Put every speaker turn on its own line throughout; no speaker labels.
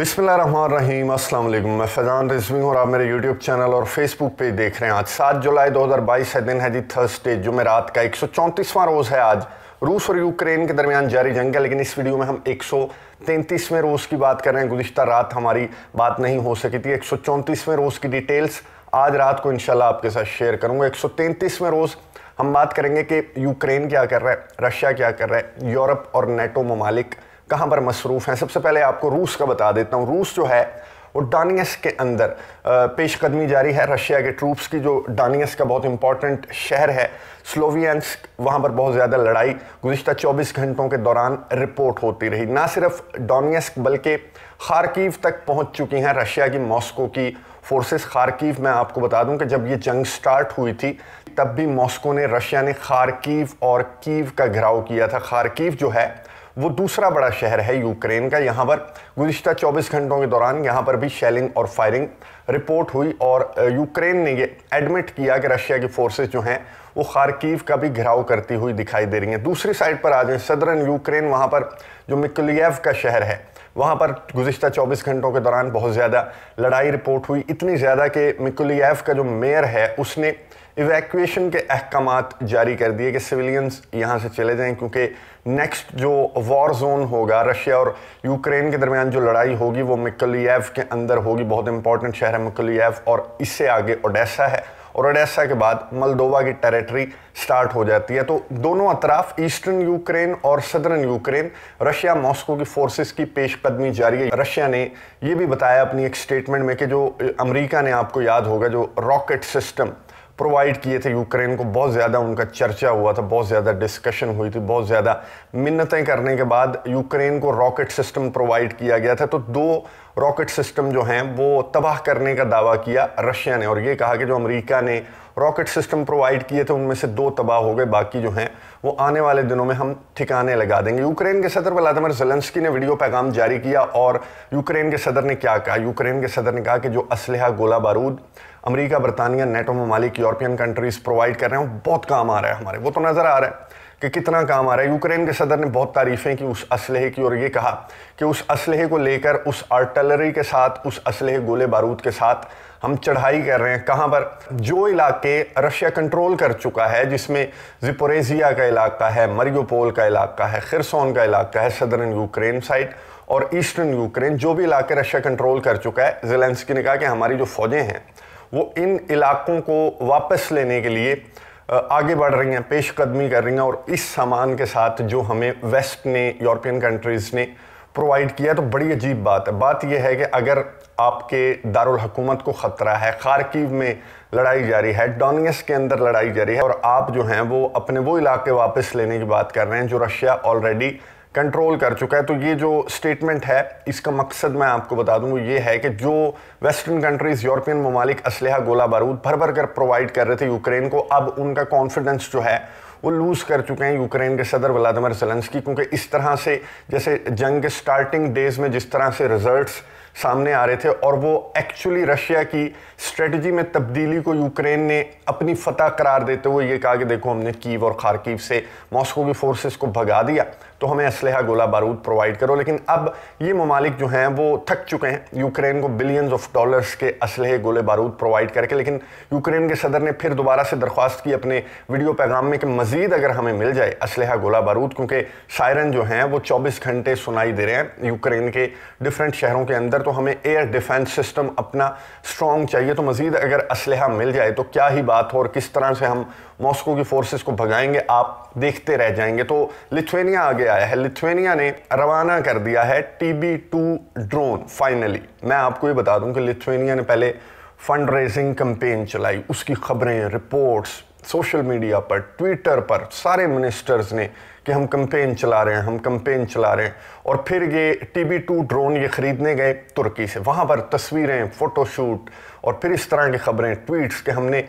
बिसमीम अस्सलाम वालेकुम मैं फैजान रिजवी और आप मेरे यूट्यूब चैनल और फेसबुक पे देख रहे हैं आज सात जुलाई 2022 है दिन है जी थर्सडे जुमेरात का एक सौ रोज़ है आज रूस और यूक्रेन के दरमियान जारी जंग है लेकिन इस वीडियो में हम एक सौ तैंतीसवें रोज़ की बात कर रहे हैं गुजशत रात हमारी बात नहीं हो सकी थी एक सौ रोज़ की डिटेल्स आज रात को इनशाला आपके साथ शेयर करूँगा एक सौ रोज़ हम बात करेंगे कि यूक्रेन क्या कर रहा है रशिया क्या कर रहा है यूरोप और नेटो ममालिक कहाँ पर मसरूफ़ हैं सबसे पहले आपको रूस का बता देता हूँ रूस जो है वो डानियस के अंदर पेशकदमी जारी है रशिया के ट्रूप्स की जो डानियस का बहुत इंपॉर्टेंट शहर है स्लोवियंस वहाँ पर बहुत ज़्यादा लड़ाई गुज्त 24 घंटों के दौरान रिपोर्ट होती रही ना सिर्फ डानियस बल्कि खारकीव तक पहुँच चुकी हैं रशिया की मॉस्को की फोर्सेस खारकीव मैं आपको बता दूं कि जब ये जंग स्टार्ट हुई थी तब भी मॉस्को ने रशिया ने खारकीव और कीव का घिराव किया था खारकीव जो है वो दूसरा बड़ा शहर है यूक्रेन का यहाँ पर गुज्त 24 घंटों के दौरान यहाँ पर भी शेलिंग और फायरिंग रिपोर्ट हुई और यूक्रेन ने ये एडमिट किया कि रशिया की फोर्सेस जो हैं वो खारकीव का भी घिराव करती हुई दिखाई दे रही हैं दूसरी साइड पर आ जाए सदरन यूक्रेन वहाँ पर जो मिकुलियव का शहर है वहाँ पर गुज्त 24 घंटों के दौरान बहुत ज़्यादा लड़ाई रिपोर्ट हुई इतनी ज़्यादा कि मिकुलियव का जो मेयर है उसने इवैक्यूएशन के अहकाम जारी कर दिए कि सिविलियंस यहाँ से चले जाएं क्योंकि नेक्स्ट जो वॉर जोन होगा रशिया और यूक्रेन के दरमियान जो लड़ाई होगी वो मिकलीव के अंदर होगी बहुत इंपॉर्टेंट शहर है मिकलीव और इससे आगे ओडेसा है और ओडेसा के बाद मलदोवा की टेरिटरी स्टार्ट हो जाती है तो दोनों अतराफ ईस्टर्न यूक्रेन और सदर्न यूक्रेन रशिया मॉस्को की फोर्सेस की पेशकदमी जारी है रशिया ने यह भी बताया अपनी एक स्टेटमेंट में कि जो अमेरिका ने आपको याद होगा जो रॉकेट सिस्टम प्रोवाइड किए थे यूक्रेन को बहुत ज़्यादा उनका चर्चा हुआ था बहुत ज़्यादा डिस्कशन हुई थी बहुत ज़्यादा मिन्नतें करने के बाद यूक्रेन को रॉकेट सिस्टम प्रोवाइड किया गया था तो दो रॉकेट सिस्टम जो हैं वो तबाह करने का दावा किया रशिया ने और ये कहा कि जो अमेरिका ने रॉकेट सिस्टम प्रोवाइड किए थे उनमें से दो तबाह हो गए बाकी जो हैं वो आने वाले दिनों में हम ठिकाने लगा देंगे यूक्रेन के सदर व्लादिमिर जेलेंस्की ने वीडियो पैगाम जारी किया और यूक्रेन के सदर ने क्या कहा यूक्रेन के सदर ने कहा कि जो असलहा गोला बारूद अमरीका बरतानिया नेटो ममालिक यूरोपियन कंट्रीज़ प्रोवाइड कर रहे हैं वो बहुत काम आ रहा है हमारे वो तो नज़र आ रहा है कि कितना काम आ रहा है यूक्रेन के सदर ने बहुत तारीफ़ें की उस असलहे की और ये कहा कि उस असलहे को लेकर उस आर्टलरी के साथ उस असलहे गोले बारूद के साथ हम चढ़ाई कर रहे हैं कहाँ पर जो इलाके रशिया कंट्रोल कर चुका है जिसमें जिपोरेजिया का इलाका है मरियोपोल का इलाका है खिरसोन का इलाका है सदर्न यूक्रेन साइड और ईस्टर्न यूक्रेन जो भी इलाके रशिया कंट्रोल कर चुका है जेलेंसकी ने कहा कि हमारी जो फ़ौजें हैं वो इन इलाकों को वापस लेने के लिए आगे बढ़ रही हैं पेश कदमी कर रही हैं और इस सामान के साथ जो हमें वेस्ट ने यूरोपियन कंट्रीज़ ने प्रोवाइड किया तो बड़ी अजीब बात है बात यह है कि अगर आपके दारुल हकूमत को ख़तरा है खारकीव में लड़ाई जारी है डोनियस के अंदर लड़ाई जारी है और आप जो हैं वो अपने वो इलाके वापस लेने की बात कर रहे हैं जो रशिया ऑलरेडी कंट्रोल कर चुका है तो ये जो स्टेटमेंट है इसका मकसद मैं आपको बता दूँ ये है कि जो वेस्टर्न कंट्रीज़ यूरोपियन ममालिक असलहा गोला बारूद भर भर कर प्रोवाइड कर रहे थे यूक्रेन को अब उनका कॉन्फिडेंस जो है वो लूज़ कर चुके हैं यूक्रेन के सदर व्लादिमिर जलंसकी क्योंकि इस तरह से जैसे जंग के स्टार्टिंग डेज़ में जिस तरह से रिज़ल्ट सामने आ रहे थे और वो एक्चुअली रशिया की स्ट्रेटजी में तब्दीली को यूक्रेन ने अपनी फतह करार देते हुए ये कहा कि देखो हमने कीव और खारकीव से मॉस्को की फोर्सेस को भगा दिया तो हमें इसलहा गोला बारूद प्रोवाइड करो लेकिन अब ये ममालिक जो हैं वो थक चुके हैं यूक्रेन को बिलियंस ऑफ डॉलर्स के असलहे गोले बारूद प्रोवाइड करके लेकिन यूक्रेन के सदर ने फिर दोबारा से दरख्वास्त की अपने वीडियो पैगाम में कि मज़ीद अगर हमें मिल जाए असलहा गोला बारूद क्योंकि सायरन जो हैं वो चौबीस घंटे सुनाई दे रहे हैं यूक्रेन के डिफरेंट शहरों के अंदर तो हमें एयर डिफेंस सिस्टम अपना स्ट्रॉन्ग चाहिए तो मज़ीद अगर इसलहा मिल जाए तो क्या ही बात हो और किस तरह से हम मॉस्को की फोर्सेस को भगाएंगे आप देखते रह जाएंगे तो लिथुनिया आ गया आया है लिथुएनिया ने रवाना कर दिया है टीबी टू ड्रोन फाइनली मैं आपको ये बता दूं कि लिथुएनिया ने पहले फंड रेजिंग कंपेन चलाई उसकी खबरें रिपोर्ट्स सोशल मीडिया पर ट्विटर पर सारे मिनिस्टर्स ने कि हम कंपेन चला रहे हैं हम कंपेन चला रहे हैं और फिर ये टी बी टू ड्रोन ये ख़रीदने गए तुर्की से वहाँ पर तस्वीरें फ़ोटोशूट और फिर इस तरह की खबरें ट्वीट्स के हमने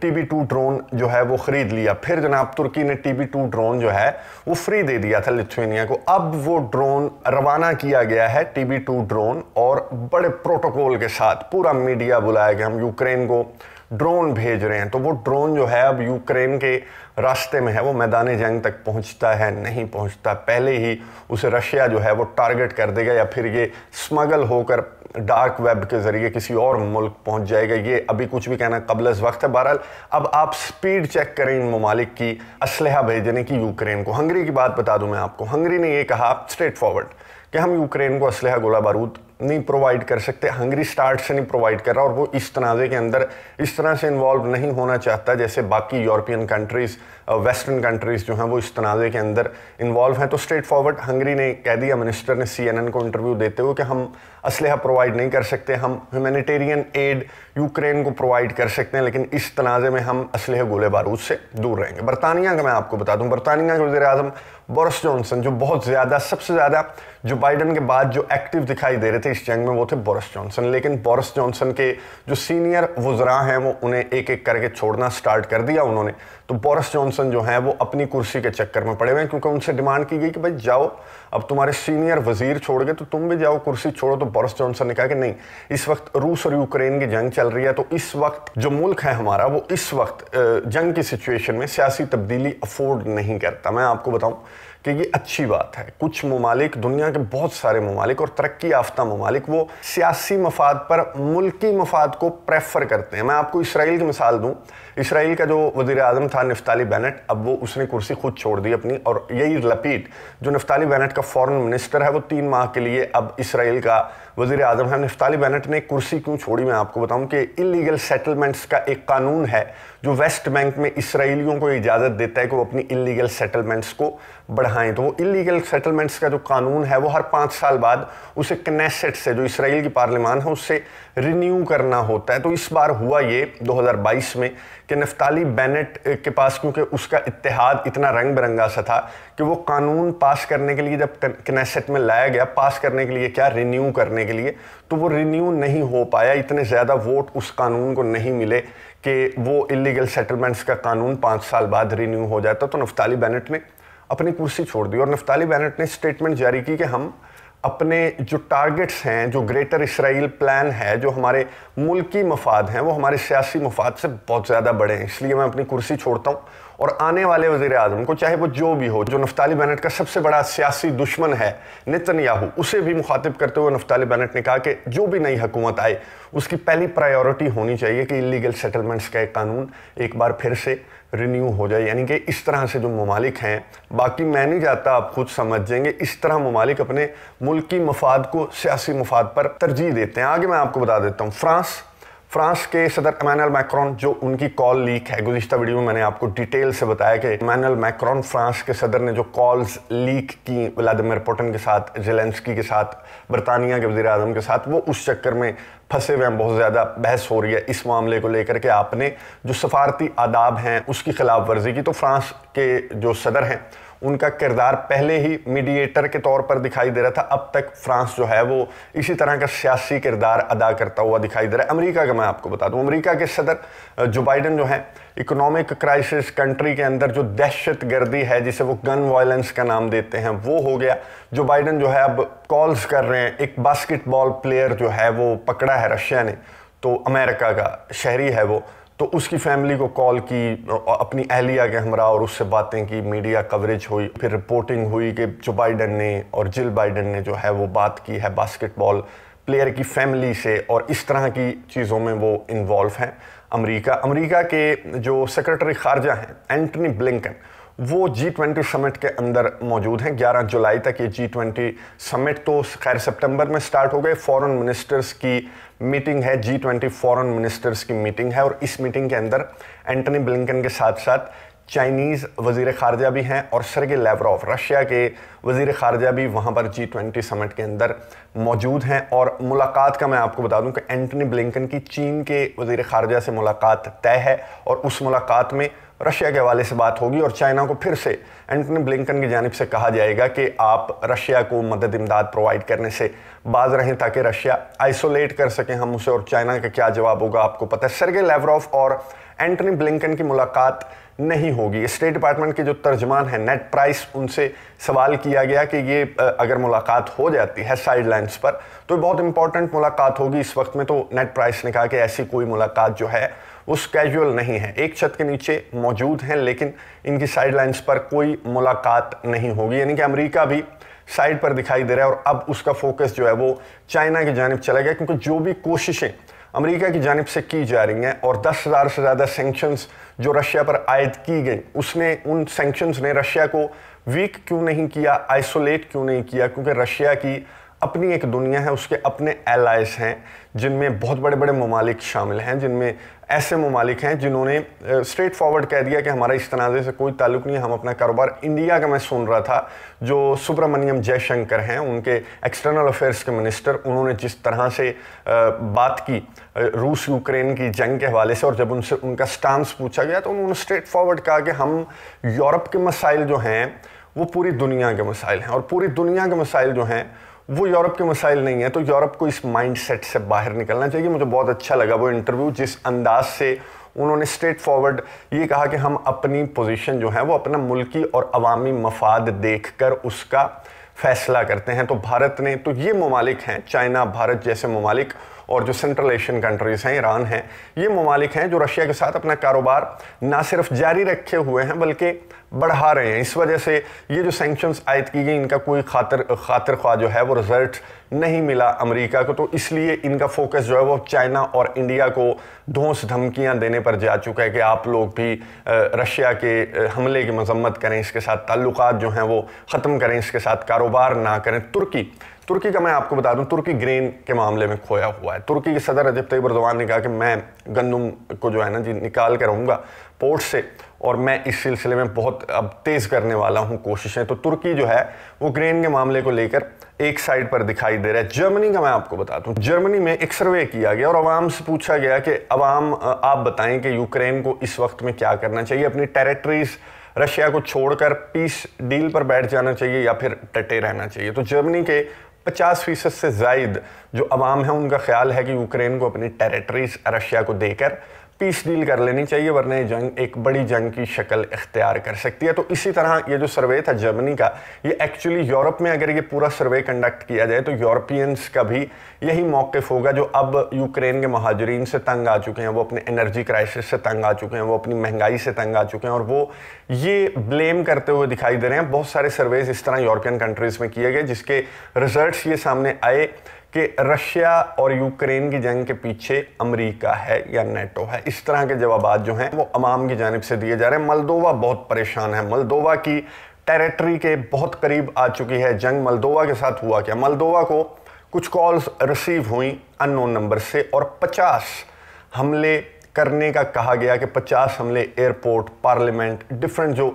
टी बी टू ड्रोन जो है वो ख़रीद लिया फिर जनाब तुर्की ने टी बी टू ड्रोन जो है वो फ्री दे दिया था लिथुनिया को अब वो ड्रोन रवाना किया गया है टी बी टू ड्रोन और बड़े प्रोटोकॉल के साथ पूरा मीडिया बुलाया गया हम यूक्रेन को ड्रोन भेज रहे हैं तो वो ड्रोन जो है अब यूक्रेन के रास्ते में है वो मैदान जंग तक पहुंचता है नहीं पहुंचता पहले ही उसे रशिया जो है वो टारगेट कर देगा या फिर ये स्मगल होकर डार्क वेब के ज़रिए किसी और मुल्क पहुंच जाएगा ये अभी कुछ भी कहना कबल वक्त है बहरहाल अब आप स्पीड चेक करें इन ममालिक की असलहा भेजने की यूक्रेन को हंगरी की बात बता दूँ मैं आपको हंगरी ने ये कहा स्ट्रेट फॉरवर्ड कि हम यूक्रेन को असलह गोला बारूद नहीं प्रोवाइड कर सकते हंगरी स्टार्ट से नहीं प्रोवाइड कर रहा और वो इस तनाज़े के अंदर इस तरह से इन्वॉल्व नहीं होना चाहता जैसे बाकी यूरोपियन कंट्रीज़ वेस्टर्न कंट्रीज़ जो हैं वो इस तनाज़े के अंदर इन्वॉल्व हैं तो स्ट्रेट फॉरवर्ड हंगरी ने कह दिया मिनिस्टर ने सी को इंटरव्यू देते हुए कि हम असलहा प्रोवाइड नहीं कर सकते हम ह्यूमेटेरियन एड यूक्रेन को प्रोवाइड कर सकते हैं लेकिन इस तनाज़े में हम असलह गोले बारूद से दूर रहेंगे बरतानिया का मैं आपको बता दूँ बरतानिया के वजे अजम बोरिस जॉनसन जो बहुत ज़्यादा सबसे ज़्यादा जो बाइडन के बाद जो एक्टिव दिखाई दे रहे थे इस जंग में वो थे बोरिस जॉनसन लेकिन बोरिस जॉनसन के जो सीनियर वज्रा हैं वो उन्हें एक एक करके छोड़ना स्टार्ट कर दिया उन्होंने तो बोरिस जॉनसन जो हैं वो अपनी कुर्सी के चक्कर में पड़े हुए हैं क्योंकि उनसे डिमांड की गई कि भाई जाओ अब तुम्हारे सीनियर वजीर छोड़ गए तो तुम भी जाओ कुर्सी छोड़ो तो बोरिस जॉनसन ने कहा कि नहीं इस वक्त रूस और यूक्रेन की जंग चल रही है तो इस वक्त जो मुल्क है हमारा वो इस वक्त जंग की सिचुएशन में सियासी तब्दीली अफोर्ड नहीं करता मैं आपको बताऊँ कि ये अच्छी बात है कुछ ममालिक दुनिया के बहुत सारे ममालिक और तरक्की याफ्ता ममालिक वो सियासी मफाद पर मुल्की मफाद को प्रेफर करते हैं मैं आपको इसराइल की मिसाल दूँ इसराइल का जो वजीर अजम था नफ्ताली बैनट अब वो उसने कुर्सी खुद छोड़ दी अपनी और यही लपीट जो नफ्ताली बैनट का फॉरन मिनिस्टर है वो तीन माह के लिए अब इसराइल का वजी अजम है नफ्ताली बैनट ने कुर्सी क्यों छोड़ी मैं आपको बताऊँ कि इलीगल सेटलमेंट्स का एक कानून है जो वेस्ट बैंक में इसराइलियों को इजाज़त देता है कि वो अपनी इलीगल सेटलमेंट्स को बढ़ा बढ़ाएं तो वो इलीगल सेटलमेंट्स का जो कानून है वो हर पाँच साल बाद उसे कनेसेट से जो इसराइल की पार्लियामान है उससे रिन्यू करना होता है तो इस बार हुआ ये 2022 में कि नफ्ताली बेनेट के पास क्योंकि उसका इतिहाद इतना रंग बिरंगा सा था कि वो कानून पास करने के लिए जब कनेसेट में लाया गया पास करने के लिए क्या रिन्यू करने के लिए तो वो रिन्यू नहीं हो पाया इतने ज़्यादा वोट उस कानून को नहीं मिले कि वो इलीगल सेटलमेंट्स का कानून पाँच साल बाद रिन्यू हो जाता तो नफ्ताली बेनेट ने अपनी कुर्सी छोड़ दी और नफ्ताली बैनट ने स्टेटमेंट जारी की कि हम अपने जो टारगेट्स हैं जो ग्रेटर इसराइल प्लान है जो हमारे मुल्की मफाद हैं वो हमारे सियासी मफाद से बहुत ज़्यादा बड़े हैं इसलिए मैं अपनी कुर्सी छोड़ता हूँ और आने वाले वजीर अजम को चाहे वो जो भी हो जो नफ्ताली बैनट का सबसे बड़ा सियासी दुश्मन है याहू उसे भी मुखातिब करते हुए नफ्ताली बैनट ने कहा कि जो भी नई हुकूमत आए उसकी पहली प्रायोरिटी होनी चाहिए कि इलीगल सेटलमेंट्स का एक कानून एक बार फिर से रिन्यू हो जाए यानी कि इस तरह से जो ममालिक हैं बाकी मैं नहीं जाता आप खुद समझ जाएंगे इस तरह ममालिक अपने मुल्क मफाद को सियासी मफाद पर तरजीह देते हैं आगे मैं आपको बता देता हूँ फ्रांस फ्रांस के सदर इमानुअल मैक्रॉन जो उनकी कॉल लीक है गुजशत वीडियो में मैंने आपको डिटेल से बताया कि इमानुअल मैक्रॉन फ्रांस के सदर ने जो कॉल्स लीक की व्लादिमिर पुटिन के साथ जेलेंसकी के साथ बरतानिया के वजीर अजम के साथ वो उस चक्कर में फंसे हुए हैं बहुत ज़्यादा बहस हो रही है इस मामले को लेकर के आपने जो सफारती आदाब हैं उसकी खिलाफ वर्जी की तो फ्रांस के जो सदर हैं उनका किरदार पहले ही मीडिएटर के तौर पर दिखाई दे रहा था अब तक फ्रांस जो है वो इसी तरह का सियासी किरदार अदा करता हुआ दिखाई दे रहा है अमेरिका का मैं आपको बता दूं अमेरिका के सदर जो बाइडन जो है इकोनॉमिक क्राइसिस कंट्री के अंदर जो दहशत गर्दी है जिसे वो गन वायलेंस का नाम देते हैं वो हो गया जो बाइडन जो है अब कॉल्स कर रहे हैं एक बास्केटबॉल प्लेयर जो है वो पकड़ा है रशिया ने तो अमेरिका का शहरी है वो तो उसकी फैमिली को कॉल की अपनी एहलिया के हमरा और उससे बातें की मीडिया कवरेज हुई फिर रिपोर्टिंग हुई कि जो बाइडन ने और जिल बाइडन ने जो है वो बात की है बास्केटबॉल प्लेयर की फैमिली से और इस तरह की चीज़ों में वो इन्वॉल्व हैं अमेरिका अमेरिका के जो सेक्रेटरी खारजा हैं एंटनी ब्लिंकन वो जी ट्वेंटी समिट के अंदर मौजूद हैं 11 जुलाई तक ये जी ट्वेंटी समिट तो खैर सितंबर में स्टार्ट हो गए फॉरेन मिनिस्टर्स की मीटिंग है जी ट्वेंटी फॉरन मिनिस्टर्स की मीटिंग है और इस मीटिंग के अंदर एंटनी ब्लिंकन के साथ साथ चाइनीज़ वजीर खारजा भी हैं और सरगे लेवरॉफ रशिया के वजीर खारजा भी वहाँ पर जी ट्वेंटी समिट के अंदर मौजूद हैं और मुलाकात का मैं आपको बता दूं कि एंटनी ब्लिंकन की चीन के वजीर खारजा से मुलाकात तय है और उस मुलाकात में रशिया के हवाले से बात होगी और चाइना को फिर से एंटनी ब्लिंकन की जानब से कहा जाएगा कि आप रशिया को मदद इमदाद प्रोवाइड करने से बाज रहें ताकि रशिया आइसोलेट कर सकें हम उसे और चाइना का क्या जवाब होगा आपको पता है सरगे लेवरॉफ और एंटनी ब्लिंकन की मुलाकात नहीं होगी स्टेट डिपार्टमेंट के जो तर्जमान हैं नेट प्राइस उनसे सवाल किया गया कि ये अगर मुलाकात हो जाती है साइड लाइन्स पर तो बहुत इंपॉर्टेंट मुलाकात होगी इस वक्त में तो नेट प्राइस ने कहा कि ऐसी कोई मुलाकात जो है वो कैजुअल नहीं है एक छत के नीचे मौजूद हैं लेकिन इनकी साइड पर कोई मुलाकात नहीं होगी यानी कि अमेरिका भी साइड पर दिखाई दे रहा है और अब उसका फोकस जो है वो चाइना की जानब चला गया क्योंकि जो भी कोशिशें अमेरिका की जानब से की जा रही हैं और दस हज़ार से ज़्यादा सेंक्शंस जो रशिया पर आयद की गई उसने उन सेंक्शंस ने रशिया को वीक क्यों नहीं किया आइसोलेट क्यों नहीं किया क्योंकि रशिया की अपनी एक दुनिया है उसके अपने एलाइज हैं जिनमें बहुत बड़े बड़े ममालिक शामिल हैं जिनमें ऐसे ममालिक हैं जिन्होंने स्ट्रेट फॉरवर्ड कह दिया कि हमारा इस तनाज़े से कोई ताल्लुक नहीं हम अपना कारोबार इंडिया का मैं सुन रहा था जो सुब्रमण्यम जयशंकर हैं उनके एक्सटर्नल अफेयर्स के मिनिस्टर उन्होंने जिस तरह से बात की रूस यूक्रेन की जंग के हवाले से और जब उनसे उनका स्टांस पूछा गया तो उन्होंने स्ट्रेट फॉरवर्ड कहा कि हम यूरोप के मसाइल जो हैं वो पूरी दुनिया के मसाइल हैं और पूरी दुनिया के मसाइल जो हैं वो यूरोप के मसाइल नहीं है तो यूरोप को इस माइंड सेट से बाहर निकलना चाहिए मुझे बहुत अच्छा लगा वो इंटरव्यू जिस अंदाज से उन्होंने स्ट्रेट फॉरवर्ड ये कहा कि हम अपनी पोजीशन जो है वो अपना मुल्की और अवामी मफाद देख कर उसका फैसला करते हैं तो भारत ने तो ये ममालिक हैं चाइना भारत जैसे ममालिक और जो सेंट्रल एशियन कंट्रीज़ हैं ईरान हैं ये ममालिक हैं जो रशिया के साथ अपना कारोबार ना सिर्फ जारी रखे हुए हैं बल्कि बढ़ा रहे हैं इस वजह से ये जो सेंक्शंस आयद की गई इनका कोई खातर खातर ख्वा जो है वो रिज़ल्ट नहीं मिला अमेरिका को तो इसलिए इनका फोकस जो है वो चाइना और इंडिया को धोस धमकियां देने पर जा चुका है कि आप लोग भी रशिया के हमले की मजम्मत करें इसके साथ ताल्लुक जो हैं वो ख़त्म करें इसके साथ कारोबार ना करें तुर्की तुर्की का मैं आपको बता दूं तुर्की ग्रेन के मामले में खोया हुआ है तुर्की के सदर अजिब तई बरदवान ने कहा कि मैं गंदम को जो है ना जी निकाल कर रहूँगा पोर्ट से और मैं इस सिलसिले में बहुत अब तेज़ करने वाला हूँ कोशिशें तो तुर्की जो है वो ग्रेन के मामले को लेकर एक साइड पर दिखाई दे रहा है जर्मनी का मैं आपको बता दूँ जर्मनी में एक सर्वे किया गया और आवाम से पूछा गया कि आवाम आप बताएं कि यूक्रेन को इस वक्त में क्या करना चाहिए अपनी टेरिटरीज़ रशिया को छोड़कर पीस डील पर बैठ जाना चाहिए या फिर टटे रहना चाहिए तो जर्मनी के पचास फीसद से जायद जो आवाम है उनका ख्याल है कि यूक्रेन को अपनी टेरिटरीज रशिया को देकर पीस डील कर लेनी चाहिए वरना ये जंग एक बड़ी जंग की शक्ल इख्तियार कर सकती है तो इसी तरह ये जो सर्वे था जर्मनी का ये एक्चुअली यूरोप में अगर ये पूरा सर्वे कंडक्ट किया जाए तो यूरोपियंस का भी यही मौक़ होगा जो अब यूक्रेन के महाजरीन से तंग आ चुके हैं वो अपने एनर्जी क्राइसिस से तंग आ चुके हैं वो अपनी महंगाई से तंग आ चुके हैं और वो ये ब्लेम करते हुए दिखाई दे रहे हैं बहुत सारे सर्वेज इस तरह यूरोपियन कंट्रीज़ में किए गए जिसके रिजल्ट ये सामने आए कि रशिया और यूक्रेन की जंग के पीछे अमेरिका है या नेटो है इस तरह के जवाब जो हैं वो अमाम की जानब से दिए जा रहे हैं मलदोवा बहुत परेशान है मलदोवा की टेरिटरी के बहुत करीब आ चुकी है जंग मलदोवा के साथ हुआ क्या मलदोवा को कुछ कॉल्स रिसीव हुई अननोन नंबर से और 50 हमले करने का कहा गया कि 50 हमले एयरपोर्ट पार्लियामेंट डिफरेंट जो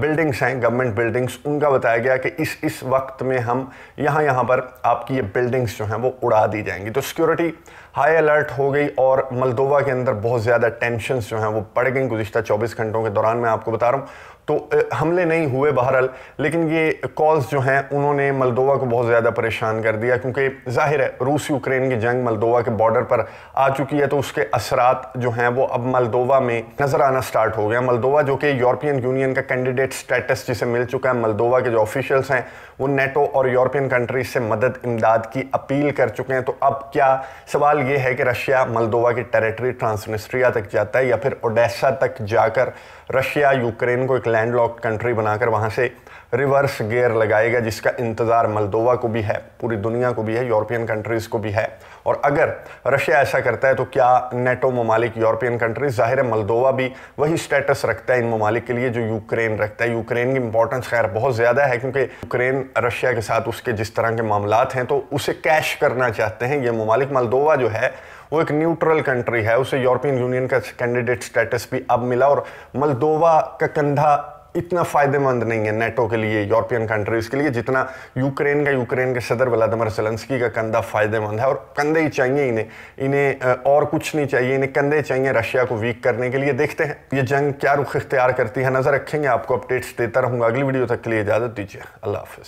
बिल्डिंग्स हैं गवर्नमेंट बिल्डिंग्स उनका बताया गया कि इस इस वक्त में हम यहाँ यहाँ पर आपकी ये बिल्डिंग्स जो हैं वो उड़ा दी जाएंगी तो सिक्योरिटी हाई अलर्ट हो गई और मलदोवा के अंदर बहुत ज़्यादा टेंशनस जो हैं वो पड़ गई गुजशत 24 घंटों के दौरान मैं आपको बता रहा हूँ तो हमले नहीं हुए बहरहाल लेकिन ये कॉल्स जो हैं उन्होंने मलदोवा को बहुत ज़्यादा परेशान कर दिया क्योंकि जाहिर है रूस यूक्रेन की जंग मलदोवा के बॉर्डर पर आ चुकी है तो उसके असरात जो हैं वो अब मलदोवा में नज़र आना स्टार्ट हो गया मलदोवा जो कि यूरोपियन यूनियन का कैंडिडेट स्टेटस जिसे मिल चुका है मलदोवा के जो ऑफिशल्स हैं वो नेटो और यूरोपियन कंट्रीज से मदद इमदाद की अपील कर चुके हैं तो अब क्या सवाल ये है कि रशिया मलदोवा की टेरिटरी ट्रांसनिस्ट्रिया तक जाता है या फिर ओडेसा तक जाकर रशिया यूक्रेन को एक लैंड लॉक कंट्री बनाकर वहाँ से रिवर्स गेयर लगाएगा जिसका इंतज़ार मलदोवा को भी है पूरी दुनिया को भी है यूरोपियन कंट्रीज़ को भी है और अगर रशिया ऐसा करता है तो क्या नेटो ममालिक यूरोपियन कंट्रीज ज़ाहिर मलदोवा भी वही स्टेटस रखता है इन ममालिक के लिए जो यूक्रेन रखता है यूक्रेन की इंपॉर्टेंस खैर बहुत ज़्यादा है क्योंकि यूक्रेन रशिया के साथ उसके जिस तरह के मामला हैं तो उसे कैश करना चाहते हैं ये ममालिक मलदोवा जो है वो एक न्यूट्रल कंट्री है उसे यूरोपियन यूनियन का कैंडिडेट स्टेटस भी अब मिला और मलदोवा का कंधा इतना फ़ायदेमंद नहीं है नेटो के लिए यूरोपियन कंट्रीज़ के लिए जितना यूक्रेन का यूक्रेन के सदर व्लादिमिर सेलेंस्की का कंधा फ़ायदेमंद है और कंधे ही चाहिए इन्हें इन्हें और कुछ नहीं चाहिए इन्हें कंधे चाहिए रशिया को वीक करने के लिए देखते हैं ये जंग क्या रुख इख्तियार करती है नज़र रखेंगे आपको अपडेट्स देता रहूँगा अगली वीडियो तक के लिए इजाज़त दीजिए अल्लाह हाफिज़